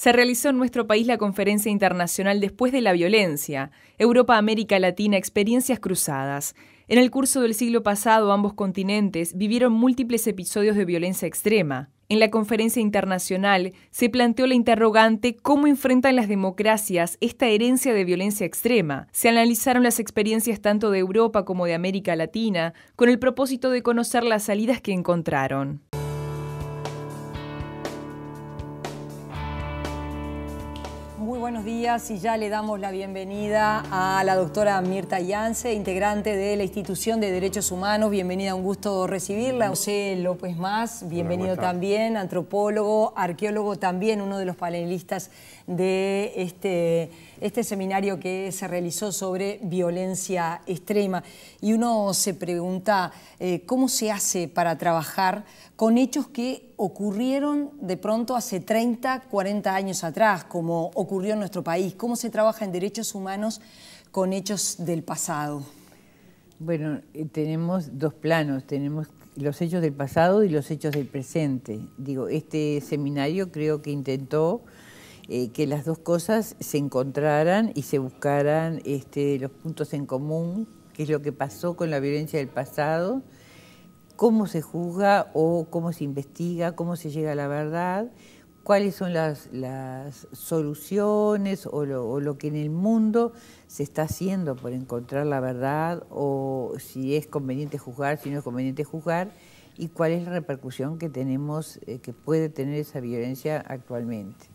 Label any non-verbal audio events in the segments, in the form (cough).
se realizó en nuestro país la Conferencia Internacional Después de la Violencia, Europa-América Latina, Experiencias Cruzadas. En el curso del siglo pasado ambos continentes vivieron múltiples episodios de violencia extrema. En la conferencia internacional se planteó la interrogante cómo enfrentan las democracias esta herencia de violencia extrema. Se analizaron las experiencias tanto de Europa como de América Latina con el propósito de conocer las salidas que encontraron. muy buenos días y ya le damos la bienvenida a la doctora Mirta Yance, integrante de la Institución de Derechos Humanos. Bienvenida, un gusto recibirla. José López Más, bienvenido también, antropólogo, arqueólogo también, uno de los panelistas de este este seminario que se realizó sobre violencia extrema. Y uno se pregunta eh, cómo se hace para trabajar con hechos que ocurrieron de pronto hace 30, 40 años atrás, como ocurrió en nuestro país. ¿Cómo se trabaja en derechos humanos con hechos del pasado? Bueno, eh, tenemos dos planos, tenemos los hechos del pasado y los hechos del presente. Digo, este seminario creo que intentó eh, que las dos cosas se encontraran y se buscaran este, los puntos en común, qué es lo que pasó con la violencia del pasado, cómo se juzga o cómo se investiga, cómo se llega a la verdad, cuáles son las, soluciones o lo, o lo, que en el mundo se está haciendo por encontrar la verdad o si es conveniente juzgar, si no es conveniente juzgar y cuál es la repercusión que tenemos, eh, que puede tener esa violencia actualmente.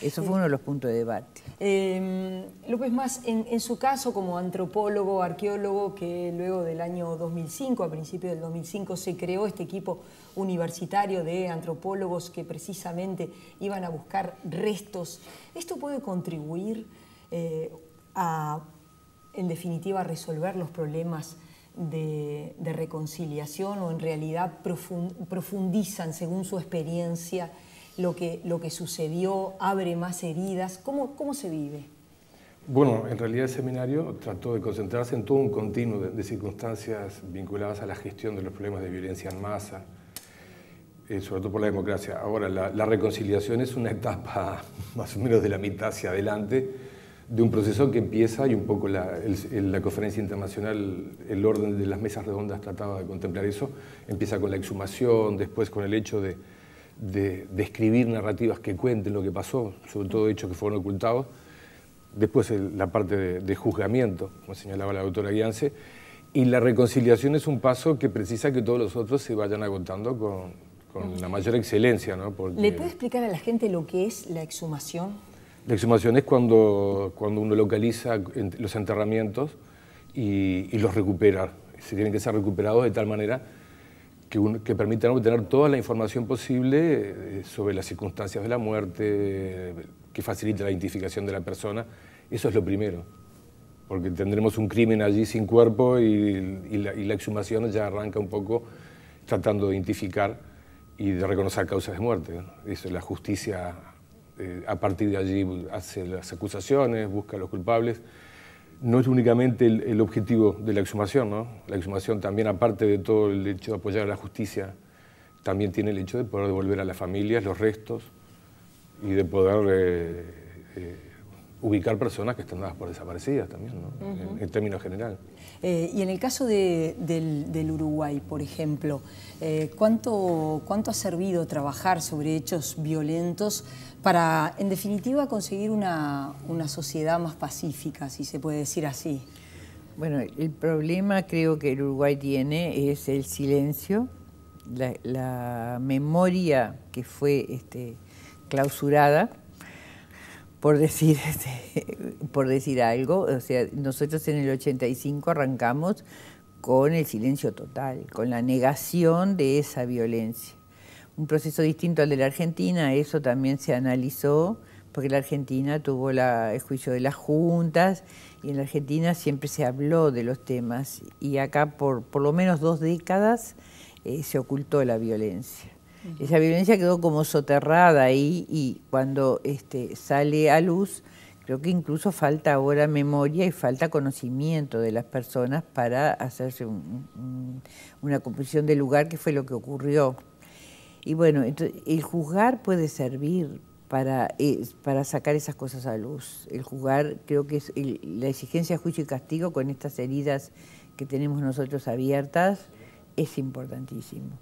Eso fue eh, uno de los puntos de debate. Em, López Más, en, su caso como antropólogo, arqueólogo, que luego del año 2005, a principios del 2005, se creó este equipo universitario de antropólogos que precisamente iban a buscar restos, ¿esto puede contribuir eh, a, en definitiva, resolver los problemas? de, reconciliación o en realidad profundizan según su experiencia lo que, lo que sucedió, abre más heridas? ¿Cómo, se vive? Bueno, en realidad el seminario trató de concentrarse en todo un continuo de, circunstancias vinculadas a la gestión de los problemas de violencia en masa, eh, sobre todo por la democracia. Ahora, la, reconciliación es una etapa (laughs) más o menos de la mitad hacia adelante, de un proceso que empieza y un poco la, conferencia internacional, el orden de las mesas redondas trataba de contemplar eso, empieza con la exhumación, después con el hecho de, de, escribir narrativas que cuenten lo que pasó, sobre todo hechos que fueron ocultados, después la parte de, juzgamiento, como señalaba la doctora Guiance, y la reconciliación es un paso que precisa que todos los otros se vayan agotando con, la mayor excelencia. ¿Le puede explicar a la gente lo que es la exhumación? La exhumación es cuando, cuando uno localiza los enterramientos y, los recupera. Se tienen que ser recuperados de tal manera que, permitan obtener toda la información posible eh, sobre las circunstancias de la muerte, que facilite la identificación de la persona. Eso es lo primero, porque tendremos un crimen allí sin cuerpo y, la, exhumación ya arranca un poco tratando de identificar y de reconocer causas de muerte. Eso es la justicia eh, a partir de allí hace las acusaciones, busca a los culpables. No es únicamente el, objetivo de la exhumación, ¿no? La exhumación también, aparte de todo el hecho de apoyar a la justicia, también tiene el hecho de poder devolver a las familias los restos y de poder eh, eh, ubicar personas que están dadas por desaparecidas también, en, términos general. Eh, y en el caso del, Uruguay, por ejemplo, eh, ¿cuánto, ¿cuánto ha servido trabajar sobre hechos violentos para, en definitiva, conseguir una, sociedad más pacífica, si se puede decir así? Bueno, el problema creo que el Uruguay tiene es el silencio, la, memoria que fue este, clausurada, por decir, (laughs) este, por decir algo, o sea, nosotros en el 85 arrancamos con el silencio total, con la negación de esa violencia. Un proceso distinto al de la Argentina, eso también se analizó, porque la Argentina tuvo el juicio de las juntas y en la Argentina siempre se habló de los temas y acá por por lo menos dos décadas eh, se ocultó la violencia. Esa violencia quedó como soterrada ahí y cuando este, sale a luz, creo que incluso falta ahora memoria y falta conocimiento de las personas para hacerse una composición del lugar que fue lo que ocurrió. Y bueno, el juzgar puede servir para, sacar esas cosas a luz. El juzgar creo que es la exigencia de juicio y castigo con estas heridas que tenemos nosotros abiertas es importantísimo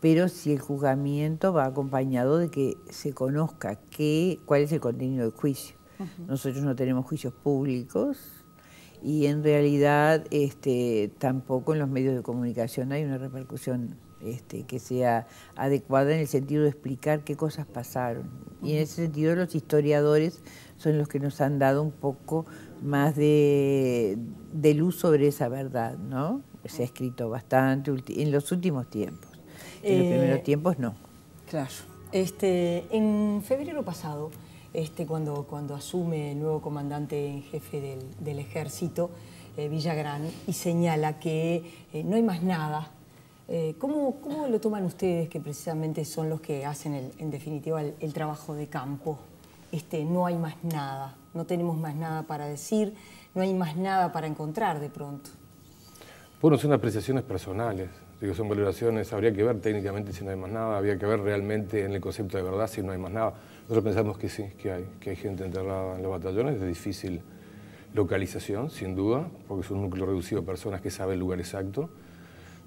pero si el juzgamiento va acompañado de que se conozca qué, cuál es el contenido del juicio. Nosotros no tenemos juicios públicos y en realidad este, tampoco en los medios de comunicación hay una repercusión este, que sea adecuada en el sentido de explicar qué cosas pasaron. Y en ese sentido los historiadores son los que nos han dado un poco más de, de luz sobre esa verdad, ¿no? Se ha escrito bastante en los últimos tiempos. En los primeros eh, tiempos no. Claro. Este, en febrero pasado, este, cuando, cuando asume el nuevo comandante en jefe del, ejército, eh, Villagrán, y señala que eh, no hay más nada, ¿cómo, lo toman ustedes, que precisamente son los que hacen, en definitiva, el, trabajo de campo? Este, no hay más nada, no tenemos más nada para decir, no hay más nada para encontrar de pronto. Bueno, son apreciaciones personales. Digo, son valoraciones, habría que ver técnicamente si no hay más nada, habría que ver realmente en el concepto de verdad si no hay más nada. Nosotros pensamos que sí, que hay, que hay gente enterrada en los batallones de difícil localización, sin duda, porque es un núcleo reducido de personas que saben el lugar exacto.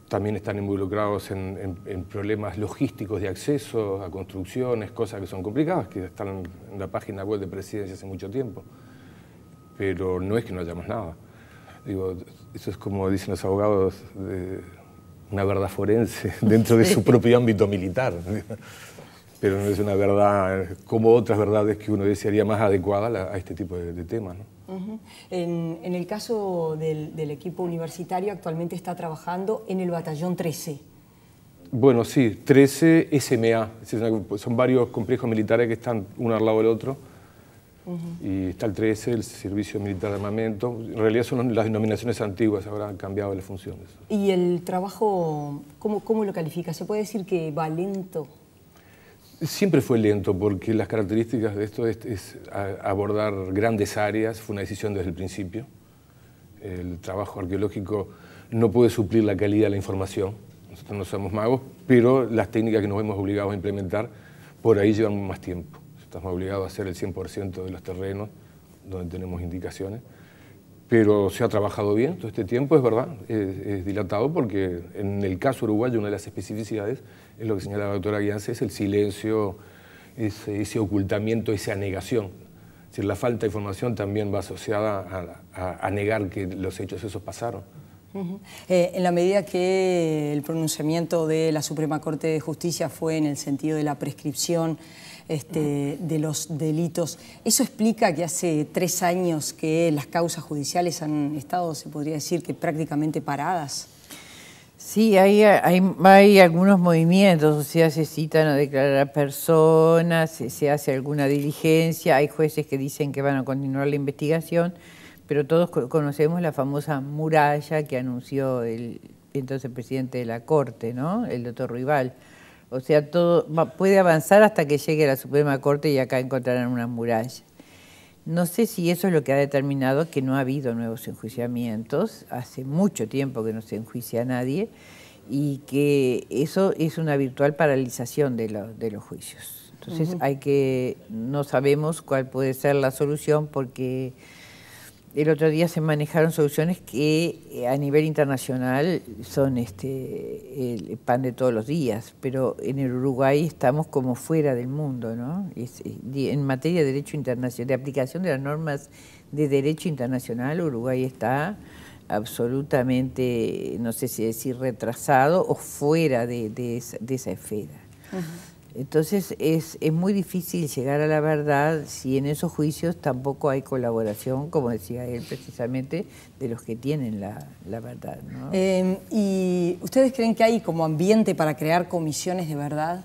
También están involucrados en, problemas logísticos de acceso a construcciones, cosas que son complicadas, que están en la página web de Presidencia hace mucho tiempo. Pero no es que no haya más nada. Digo, eso es como dicen los abogados de, una verdad forense (laughs) dentro de su propio ámbito militar, pero no es una verdad como otras verdades que uno desearía más adecuada a este tipo de, temas. en, el caso del, del, equipo universitario, actualmente está trabajando en el batallón 13. Bueno, sí, 13 SMA, son varios complejos militares que están uno al lado del otro y está el 13, el Servicio Militar de Armamento. En realidad son las denominaciones antiguas, Ahora han cambiado las funciones. ¿Y el trabajo, cómo, lo califica? ¿Se puede decir que va lento? Siempre fue lento porque las características de esto es, abordar grandes áreas, fue una decisión desde el principio. El trabajo arqueológico no puede suplir la calidad de la información, nosotros no somos magos, pero las técnicas que nos hemos obligado a implementar por ahí llevan más tiempo estamos obligados a hacer el 100% de los terrenos donde tenemos indicaciones, pero se ha trabajado bien todo este tiempo, es verdad, es, dilatado porque en el caso uruguayo una de las especificidades, es lo que señala la doctora Guianza, es el silencio, ese, ocultamiento, esa negación. Es decir, la falta de información también va asociada a negar que los hechos esos pasaron. Eh, en la medida que el pronunciamiento de la Suprema Corte de Justicia fue en el sentido de la prescripción este, de los delitos, ¿eso explica que hace tres años que las causas judiciales han estado, se podría decir, que prácticamente paradas? Sí, hay, algunos movimientos, o sea, se citan a declarar personas, se hace alguna diligencia, hay jueces que dicen que van a continuar la investigación pero todos conocemos la famosa muralla que anunció el entonces presidente de la Corte, ¿no? El doctor Rival. O sea, todo puede avanzar hasta que llegue a la Suprema Corte y acá encontrarán una muralla. No sé si eso es lo que ha determinado que no ha habido nuevos enjuiciamientos, hace mucho tiempo que no se enjuicia a nadie, y que eso es una virtual paralización de, los juicios. Entonces hay que, no sabemos cuál puede ser la solución porque el otro día se manejaron soluciones que eh, a nivel internacional son este, el pan de todos los días, pero en el Uruguay estamos como fuera del mundo, ¿no? Eh, en materia de derecho internacional, de aplicación de las normas de derecho internacional, Uruguay está absolutamente, no sé si decir retrasado o fuera de, esa, esfera. Entonces es, muy difícil llegar a la verdad si en esos juicios tampoco hay colaboración, como decía él precisamente, de los que tienen la, verdad. Em, ¿Y ustedes creen que hay como ambiente para crear comisiones de verdad?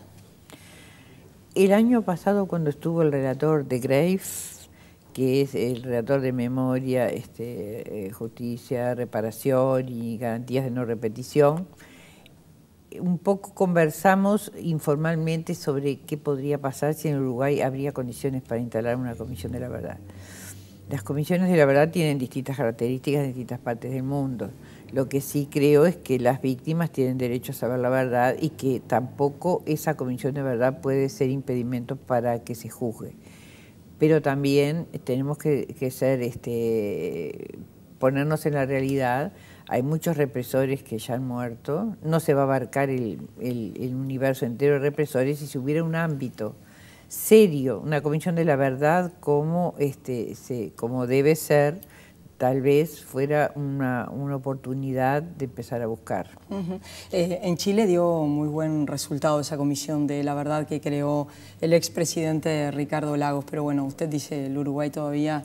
El año pasado cuando estuvo el relator de Graves, que es el relator de memoria, este, eh, justicia, reparación y garantías de no repetición, un poco conversamos informalmente sobre qué podría pasar si en Uruguay habría condiciones para instalar una comisión de la verdad. Las comisiones de la verdad tienen distintas características en distintas partes del mundo. Lo que sí creo es que las víctimas tienen derecho a saber la verdad y que tampoco esa comisión de verdad puede ser impedimento para que se juzgue. Pero también tenemos que, ser, este, ponernos en la realidad hay muchos represores que ya han muerto, no se va a abarcar el, universo entero de represores y si hubiera un ámbito serio, una comisión de la verdad como, este, como debe ser, tal vez fuera una, oportunidad de empezar a buscar. Eh, en Chile dio muy buen resultado esa comisión de la verdad que creó el expresidente Ricardo Lagos, pero bueno, usted dice el Uruguay todavía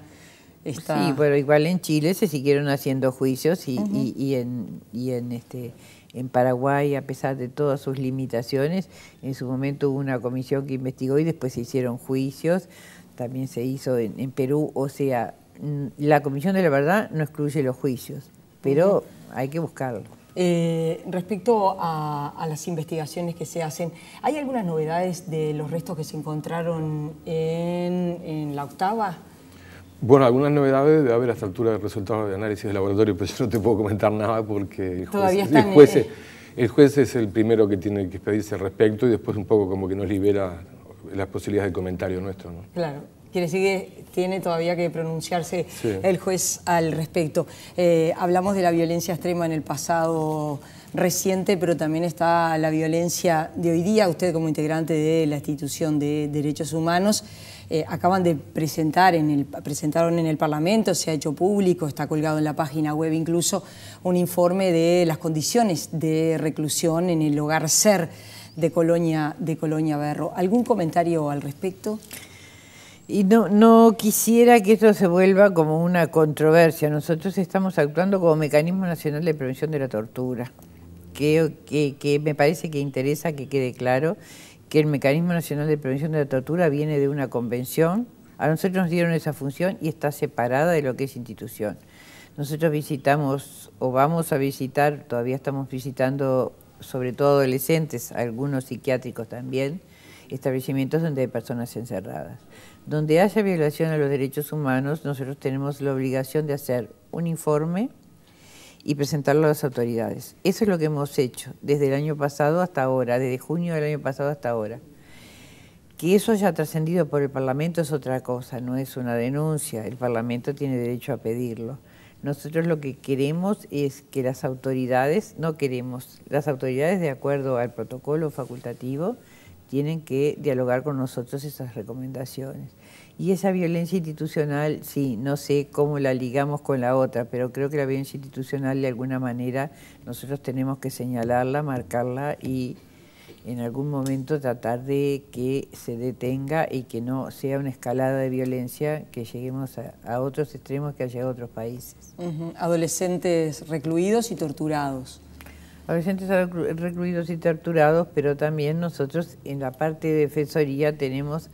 Sí, pero igual en Chile se siguieron haciendo juicios y, en, este, en Paraguay, a pesar de todas sus limitaciones, en su momento hubo una comisión que investigó y después se hicieron juicios, también se hizo en, Perú, o sea, la Comisión de la Verdad no excluye los juicios, pero hay que buscarlo. Eh, respecto a, las investigaciones que se hacen, ¿hay algunas novedades de los restos que se encontraron en, en la octava? Bueno, algunas novedades debe haber a esta altura de resultados de análisis de laboratorio, pero yo no te puedo comentar nada porque el juez, es, el primero que tiene que expedirse al respecto y después un poco como que nos libera las posibilidades de comentario nuestro. Claro. Quiere decir que tiene todavía que pronunciarse el juez al respecto. Eh, hablamos de la violencia extrema en el pasado reciente, pero también está la violencia de hoy día. Usted como integrante de la institución de derechos humanos, eh, acaban de presentar en el, presentaron en el Parlamento, se ha hecho público, está colgado en la página web incluso, un informe de las condiciones de reclusión en el hogar SER de Colonia, de Colonia Berro. ¿Algún comentario al respecto? Y no, no quisiera que esto se vuelva como una controversia. Nosotros estamos actuando como Mecanismo Nacional de Prevención de la Tortura que, que, me parece que interesa que quede claro que el Mecanismo Nacional de Prevención de la Tortura viene de una convención. A nosotros nos dieron esa función y está separada de lo que es institución. Nosotros visitamos o vamos a visitar, todavía estamos visitando sobre todo adolescentes, algunos psiquiátricos también, establecimientos donde hay personas encerradas. Donde haya violación a los derechos humanos, nosotros tenemos la obligación de hacer un informe y presentarlo a las autoridades. Eso es lo que hemos hecho desde el año pasado hasta ahora, desde junio del año pasado hasta ahora. Que eso haya trascendido por el Parlamento es otra cosa, no es una denuncia, el Parlamento tiene derecho a pedirlo. Nosotros lo que queremos es que las autoridades, no queremos, las autoridades de acuerdo al protocolo facultativo tienen que dialogar con nosotros esas recomendaciones. Y esa violencia institucional, sí, no sé cómo la ligamos con la otra, pero creo que la violencia institucional de alguna manera nosotros tenemos que señalarla, marcarla y en algún momento tratar de que se detenga y que no sea una escalada de violencia que lleguemos a, otros extremos que haya otros países. Adolescentes recluidos y torturados. Adolescentes recluidos y torturados, pero también nosotros en la parte de defensoría tenemos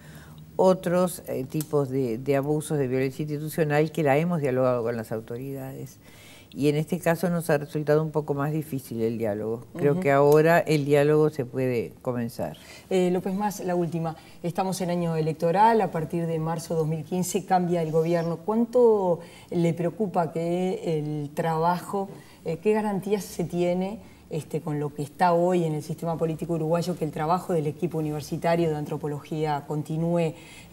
otros eh, tipos de, abusos de violencia institucional que la hemos dialogado con las autoridades. Y en este caso nos ha resultado un poco más difícil el diálogo. Creo que ahora el diálogo se puede comenzar. Eh, López Más, la última. Estamos en año electoral, a partir de marzo de 2015 cambia el gobierno. ¿Cuánto le preocupa que el trabajo, eh, qué garantías se tiene? Este, con lo que está hoy en el sistema político uruguayo, que el trabajo del equipo universitario de antropología continúe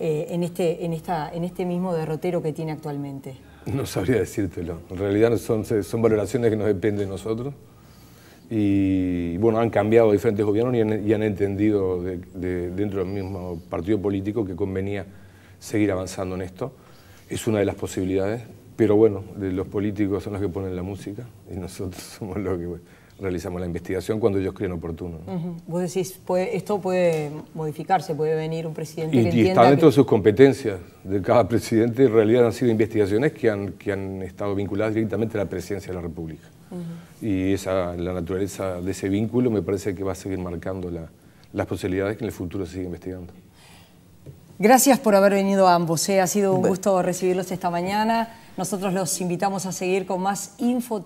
eh, en, este, en, esta, en este mismo derrotero que tiene actualmente? No sabría decírtelo. En realidad son, valoraciones que nos dependen de nosotros. Y bueno, han cambiado diferentes gobiernos y han, entendido de, dentro del mismo partido político que convenía seguir avanzando en esto. Es una de las posibilidades, pero bueno, los políticos son los que ponen la música y nosotros (laughs) somos los que realizamos la investigación cuando ellos creen oportuno. Vos decís, esto puede modificarse, puede venir un presidente y, que entienda Y está dentro de sus competencias de cada presidente. En realidad han sido investigaciones que han, que han estado vinculadas directamente a la presidencia de la República. Y esa, la naturaleza de ese vínculo me parece que va a seguir marcando las posibilidades que en el futuro se siga investigando. Gracias por haber venido a ambos. Eh. Ha sido un gusto recibirlos esta mañana. Nosotros los invitamos a seguir con más Info